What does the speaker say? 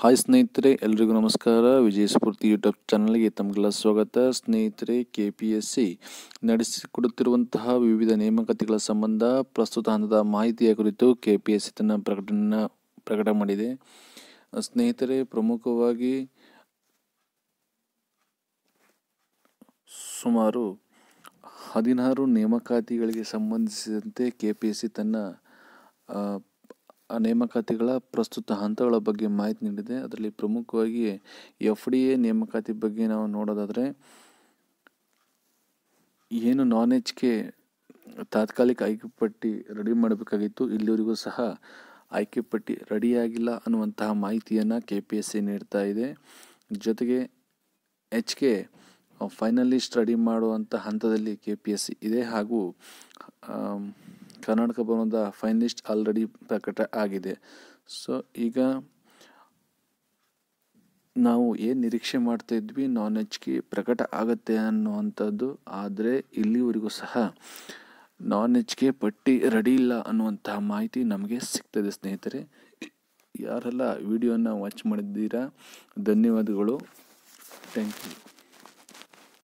hi ಸ್ನೇಹಿತರೆ ಎಲ್ರಿಗೂ ನಮಸ್ಕಾರ ವಿಜಯ ಸ್ಫೂರ್ತಿ ಯೂಟ್ಯೂಬ್ ಚಾನಲ್ಗೆ ತಮಗೆಲ್ಲ ಸ್ವಾಗತ ಸ್ನೇಹಿತರೆ ಕೆ ಪಿ ಎಸ್ ಸಿ ನಡೆಸಿಕೊಡುತ್ತಿರುವಂತಹ ವಿವಿಧ ನೇಮಕಾತಿಗಳ ಸಂಬಂಧ ಪ್ರಸ್ತುತ ಹಂತದ ಮಾಹಿತಿಯ ಕುರಿತು ಕೆ ಪಿ ಎಸ್ ಸಿ ತನ್ನ ಪ್ರಕಟಣೆ ಪ್ರಕಟ ಮಾಡಿದೆ ಸ್ನೇಹಿತರೆ ಪ್ರಮುಖವಾಗಿ ಸುಮಾರು ಹದಿನಾರು ನೇಮಕಾತಿಗಳಿಗೆ ಸಂಬಂಧಿಸಿದಂತೆ ಕೆ ಪಿ ಎಸ್ ಸಿ ತನ್ನ ನೇಮಕಾತಿಗಳ ಪ್ರಸ್ತುತ ಹಂತಗಳ ಬಗ್ಗೆ ಮಾಹಿತಿ ನೀಡಿದೆ ಅದರಲ್ಲಿ ಪ್ರಮುಖವಾಗಿ ಎಫ್ ಡಿ ಎ ನೇಮಕಾತಿ ಬಗ್ಗೆ ನಾವು ನೋಡೋದಾದರೆ ಏನು ನಾನ್ ಎಚ್ ಕೆ ತಾತ್ಕಾಲಿಕ ಆಯ್ಕೆ ಪಟ್ಟಿ ರೆಡಿ ಮಾಡಬೇಕಾಗಿತ್ತು ಇಲ್ಲಿವರೆಗೂ ಸಹ ಆಯ್ಕೆ ಪಟ್ಟಿ ರೆಡಿಯಾಗಿಲ್ಲ ಅನ್ನುವಂತಹ ಮಾಹಿತಿಯನ್ನು ಕೆ ಪಿ ಎಸ್ ಸಿ ನೀಡ್ತಾ ಇದೆ ಜೊತೆಗೆ ಎಚ್ ಕೆ ಫೈನಲಿಸ್ಟ್ ರೆಡಿ ಮಾಡುವಂಥ ಹಂತದಲ್ಲಿ ಕೆ ಪಿ ಎಸ್ ಸಿ ಇದೆ ಹಾಗೂ ಕರ್ನಾಟಕ ಭವನದ ಫೈನಿಸ್ಟ್ ಆಲ್ರೆಡಿ ಪ್ರಕಟ ಆಗಿದೆ ಸೊ ಈಗ ನಾವು ಏನು ನಿರೀಕ್ಷೆ ಮಾಡ್ತಾ ಇದ್ವಿ ನಾನ್ ಎಚ್ ಕೆ ಪ್ರಕಟ ಆಗುತ್ತೆ ಅನ್ನುವಂಥದ್ದು ಆದರೆ ಇಲ್ಲಿವರೆಗೂ ಸಹ ನಾನ್ ಎಚ್ ಕೆ ಪಟ್ಟಿ ರೆಡಿ ಇಲ್ಲ ಅನ್ನುವಂತಹ ಮಾಹಿತಿ ನಮಗೆ ಸಿಗ್ತದೆ ಸ್ನೇಹಿತರೆ ಯಾರೆಲ್ಲ ವಿಡಿಯೋನ ವಾಚ್ ಮಾಡಿದ್ದೀರಾ ಧನ್ಯವಾದಗಳು ಥ್ಯಾಂಕ್ ಯು